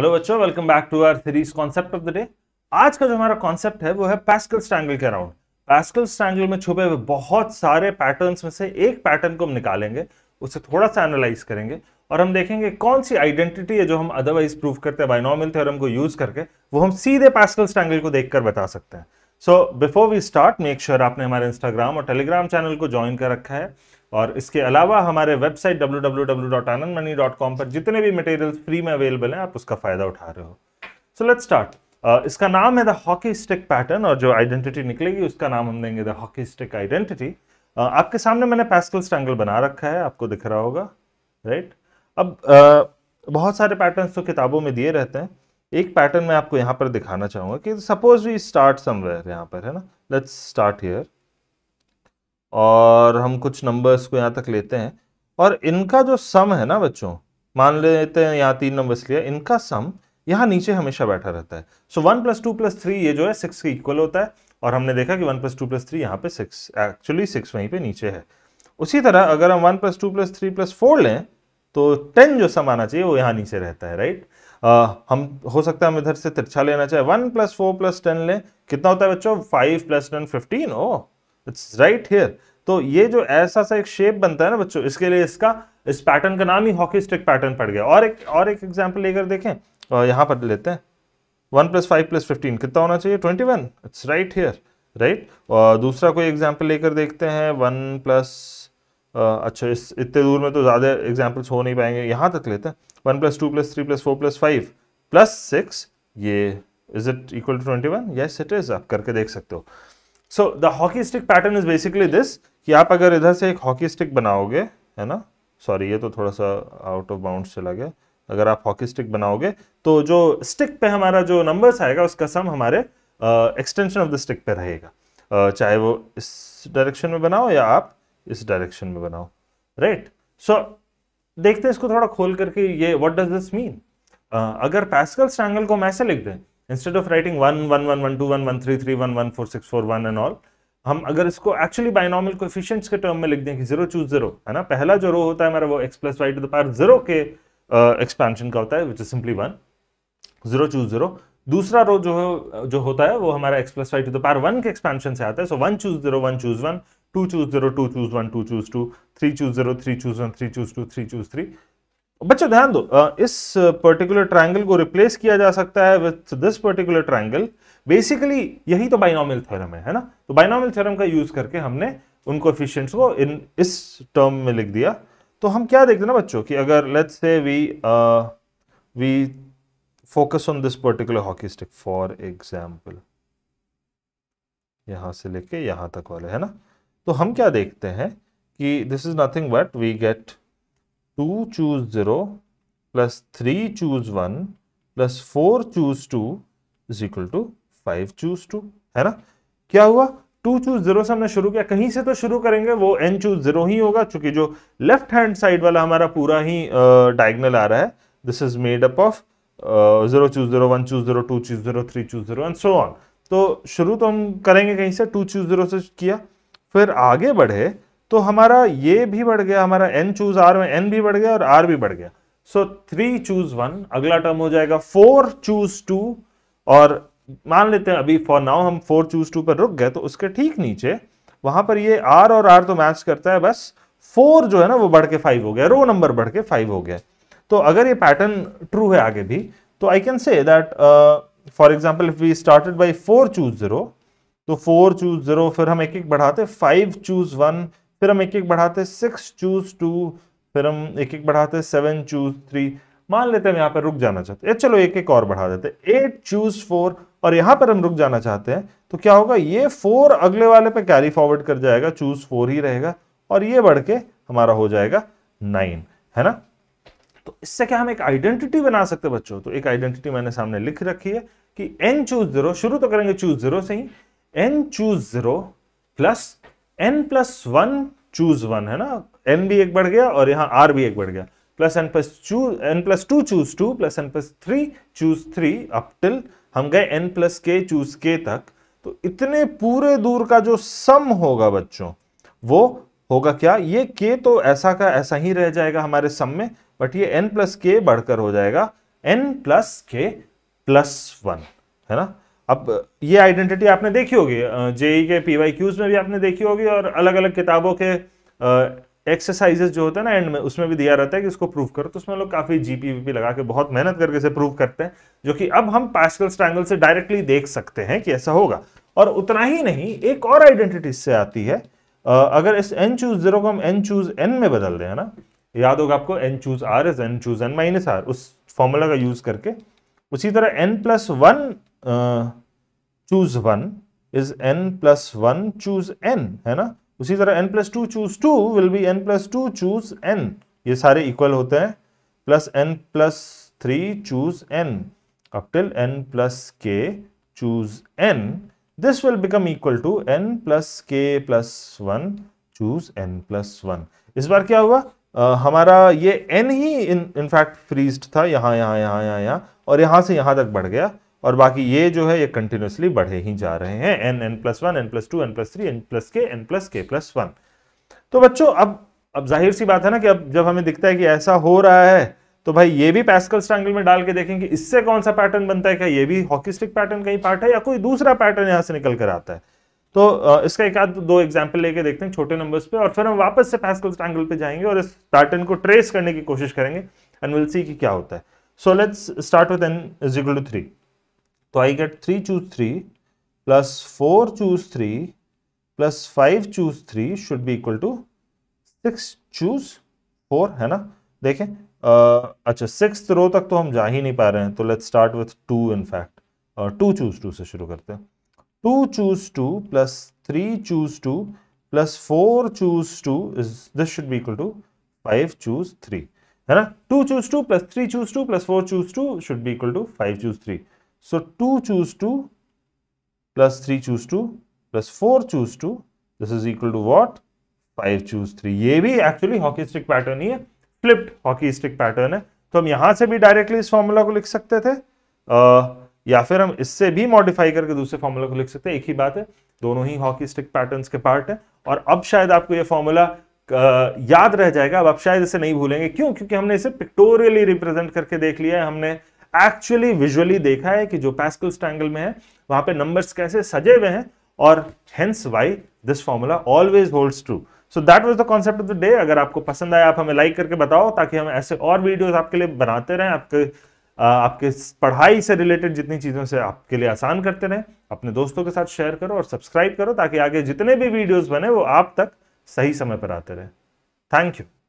Hello बच्चों welcome back to our series concept of the day आज का जो हमारा कॉन्सेप्ट है वो है पैस्कल स्ट्रैंगल के अराउंड पैस्कल स्ट्रैंगल में छुपे हुए बहुत सारे पैटर्न्स में से एक पैटर्न को हम निकालेंगे उसे थोड़ा सा एनालाइज करेंगे और हम देखेंगे कौन सी आइडेंटिटी है जो हम अदरवाइज प्रूव करते हैं बाइनॉमियल थ्योरम को यूज करके वो हम सीधे पैस्कल स्ट्रैंगल को कर बता सकते हैं so before we start make sure आपने हमारे इंस्टाग्राम और टेलीग्राम चैनल को ज्वाइन कर रखा है और इसके अलावा हमारे वेबसाइट डब्ल्यू पर जितने भी मटेरियल फ्री में अवेलेबल हैं आप उसका फ़ायदा उठा रहे हो सो लेट्स स्टार्ट इसका नाम है द हॉकी स्टिक पैटर्न और जो आइडेंटिटी निकलेगी उसका नाम हम देंगे द हॉकी स्टिक आइडेंटिटी आपके सामने मैंने पैस्कल स्ट्रैंगल बना रखा है आपको दिख रहा होगा राइट अब आ, uh, बहुत सारे पैटर्न्स तो किताबों में दिए रहते हैं एक पैटर्न मैं आपको यहाँ पर दिखाना चाहूँगा कि सपोज वी स्टार्ट समवेयर यहाँ पर है ना लेट्स स्टार्ट हेयर और हम कुछ नंबर्स को यहाँ तक लेते हैं और इनका जो सम है ना बच्चों मान लेते हैं यहाँ तीन नंबर्स लिए इनका सम यहाँ नीचे हमेशा बैठा रहता है so one plus two plus three ये जो है सिक्स के इक्वल होता है और हमने देखा कि one plus two plus three यहाँ पे सिक्स एक्चुअली सिक्स वहीं पे नीचे है उसी तरह अगर हम one plus two plus three plus four लें तो टेन जो सम आना चाहिए वो यहाँ नीचे रहता है राइट आ, हम हो सकता है हम इधर से तिरछा लेना चाहे one plus four plus ten लें कितना होता है बच्चों five plus ten fifteen oh it's right here तो ये जो ऐसा सा एक शेप बनता है ना बच्चों इसके लिए इसका इस पैटर्न का नाम ही हॉकी स्टिक पैटर्न पड़ गया और एक और एक एग्जाम्पल लेकर देखें और यहाँ पर लेते हैं one plus five plus fifteen कितना होना चाहिए twenty one it's right here right और दूसरा कोई एग्जाम्पल लेकर देखते हैं वन प्लस अच्छा इस इतने दूर में तो ज़्यादा एग्जाम्पल्स हो नहीं पाएंगे यहाँ तक लेते हैं one plus two plus three plus four plus five plus six ये is it equal to twenty one yes it is आप करके देख सकते हो so the hockey stick pattern is basically this कि आप अगर इधर से एक हॉकी स्टिक बनाओगे है ना सॉरी ये तो थोड़ा सा आउट ऑफ बाउंड चला गया अगर आप हॉकी स्टिक बनाओगे तो जो स्टिक पे हमारा जो नंबर्स आएगा उसका सम हमारे एक्सटेंशन ऑफ द स्टिक पे रहेगा uh, चाहे वो इस डायरेक्शन में बनाओ या आप इस डायरेक्शन में बनाओ राइट right? सो so, देखते हैं इसको थोड़ा खोल करके ये व्हाट डज दिस मीन अगर पैस्कल ट्रायंगल को हम ऐसे लिख दें instead of writing one one one one two one one three three one one four six four one and all हम अगर इसको एक्चुअली को कोफिशियंट्स के टर्म में लिख दें कि जीरो चूज जीरो है ना पहला जो रो होता है हमारा वो x plus y to the power zero के एक्सपेंशन uh, का होता है which is simply one zero choose zero दूसरा रो जो जो होता है वो हमारा x plus y to the power one के एक्सपेंशन से आता है so one choose zero one choose one two choose zero two choose one two choose two three choose zero three choose one three choose two three choose three बच्चों ध्यान दो इस particular triangle को replace किया जा सकता है with this particular triangle basically यही तो बाइनोमियल थ्योरम है है ना तो बाइनोमियल थ्योरम का यूज करके हमने उन कोफिशियंट्स को इन इस टर्म में लिख दिया तो हम क्या देखते ना बच्चों कि अगर let's say we we focus on this particular hockey stick for example यहां से लेके यहां तक वाले है ना तो हम क्या देखते हैं कि this is nothing but we get two choose zero plus three choose one plus four choose two is equal to five choose two है ना क्या हुआ टू चूज जीरो से हमने शुरू किया कहीं से तो शुरू करेंगे वो एन चूज जीरो ही होगा चूंकि जो लेफ्ट हैंड साइड वाला हमारा पूरा ही डायगनल आ रहा है this is made up of zero choose zero one choose zero two choose zero three choose zero and so on तो शुरू तो हम करेंगे कहीं से टू चूज जीरो से किया फिर आगे बढ़े तो हमारा ये भी बढ़ गया हमारा एन चूज आर में एन भी बढ़ गया और आर भी बढ़ गया सो थ्री चूज वन अगला टर्म हो जाएगा फोर चूज टू और मान लेते हैं अभी फॉर नाउ हम फोर चूज टू पर रुक गए तो उसके ठीक नीचे वहां पर ये आर और आर तो मैच करता है बस फोर जो है ना वो बढ़ के फाइव हो गया रो नंबर बढ़ के फाइव हो गया तो अगर ये पैटर्न ट्रू है आगे भी तो I can say that for example if we started by four choose zero तो फोर चूज जीरो फिर हम एक एक बढ़ाते फाइव चूज वन फिर हम एक एक बढ़ाते सिक्स चूज टू फिर हम एक एक बढ़ाते सेवन चूज थ्री मान लेते हैं हम यहाँ पर रुक जाना चाहते हैं चलो एक एक और बढ़ा देते एट चूज फोर और यहाँ पर हम रुक जाना चाहते हैं तो क्या होगा ये फोर अगले वाले पे कैरी फॉरवर्ड कर जाएगा चूज फोर ही रहेगा और ये बढ़ के हमारा हो जाएगा नाइन है ना तो इससे क्या हम एक आइडेंटिटी बना सकते बच्चों तो एक आइडेंटिटी मैंने सामने लिख रखी है कि एन चूज जीरो शुरू तो करेंगे चूज जीरो से ही n choose zero plus n plus one choose one है ना एन भी एक बढ़ गया और यहाँ आर भी एक बढ़ गया plus n plus n plus two choose two plus n plus three choose three up till हम गए एन प्लस के चूज के तक तो इतने पूरे दूर का जो सम होगा बच्चों वो होगा क्या ये के तो ऐसा का ऐसा ही रह जाएगा हमारे सम में बट ये एन प्लस के बढ़कर हो जाएगा n plus k plus one है ना अब ये आइडेंटिटी आपने देखी होगी जेई के पी वाई क्यूज में भी आपने देखी होगी और अलग अलग किताबों के एक्सरसाइजेस जो होते हैं ना एंड में उसमें भी दिया रहता है कि इसको प्रूव करो तो उसमें लोग काफ़ी जीपीवीपी लगा के बहुत मेहनत करके इसे प्रूव करते हैं जो कि अब हम पैसकल स्ट्रैंगल से डायरेक्टली देख सकते हैं कि ऐसा होगा और उतना ही नहीं एक और आइडेंटिटी से आती है अगर इस एन चूज जीरो को हम एन चूज एन में बदल दें है ना याद होगा आपको n choose r is n choose n minus r उस फॉर्मूला का यूज करके उसी तरह n plus one choose one is n plus one choose n है ना उसी तरह n plus two choose two will be n plus two choose n ये सारे इक्वल होते हैं plus n plus three choose n up till n plus k choose n this will become equal to n plus k plus 1 choose n plus इस बार क्या हुआ uh, हमारा ये n ही इन इनफैक्ट फ्रीज था यहाँ यहाँ यहाँ यहाँ यहाँ और यहाँ से यहाँ तक बढ़ गया और बाकी ये जो है ये कंटिन्यूसली बढ़े ही जा रहे हैं n n plus one n plus two n plus three n plus k n plus k plus one तो बच्चों अब अब जाहिर सी बात है ना कि अब जब हमें दिखता है कि ऐसा हो रहा है तो भाई ये भी पैस्कल स्ट्रैंगल में डाल के देखें कि इससे कौन सा पैटर्न बनता है क्या ये भी हॉकिस्टिक पैटर्न का ही पार्ट है या कोई दूसरा पैटर्न यहाँ से निकल कर आता है तो इसका एक आध दो एग्जाम्पल लेके देखते हैं छोटे नंबर्स पे और फिर हम वापस से पैस्कल स्ट्रैंगल पे जाएंगे और इस पैटर्न को ट्रेस करने की कोशिश करेंगे एंड विल सी कि क्या होता है so let's start with n is equal to three तो I get three choose three plus four choose three plus five choose three should be equal to six choose four है ना देखें uh, अच्छा six row तक तो हम जा ही नहीं पा रहे हैं तो let's start with two in fact two choose two से शुरू करते हैं two choose two plus three choose two plus four choose two is this should be equal to five choose three है ना two choose two plus three choose two plus four choose two should be equal to five choose three So 2 choose 2 plus 3 choose 2 plus 4 choose 2 this is equal to what? 5 choose 3 ये भी actually hockey stick pattern ही है flipped hockey stick pattern है तो हम यहां से भी डायरेक्टली इस फॉर्मूला को लिख सकते थे आ, या फिर हम इससे भी मॉडिफाई करके दूसरे फॉर्मूला को लिख सकते हैं एक ही बात है दोनों ही हॉकी स्टिक पैटर्न्स के पार्ट हैं और अब शायद आपको ये फॉर्मूला याद रह जाएगा अब आप शायद इसे नहीं भूलेंगे क्यों क्योंकि हमने इसे पिक्टोरियली रिप्रेजेंट करके देख लिया है हमने एक्चुअली विजुअली देखा है कि जो पैस्कल ट्रायंगल में है वहां पे नंबर्स कैसे सजे हुए हैं और hence why this formula always holds true so that was the concept of the day अगर आपको पसंद आया आप हमें लाइक करके बताओ ताकि हम ऐसे और वीडियोस आपके लिए बनाते रहें आपके आपके पढ़ाई से रिलेटेड जितनी चीज़ों से आपके लिए आसान करते रहें अपने दोस्तों के साथ शेयर करो और सब्सक्राइब करो ताकि आगे जितने भी वीडियोज़ बने वो आप तक सही समय पर आते रहें थैंक यू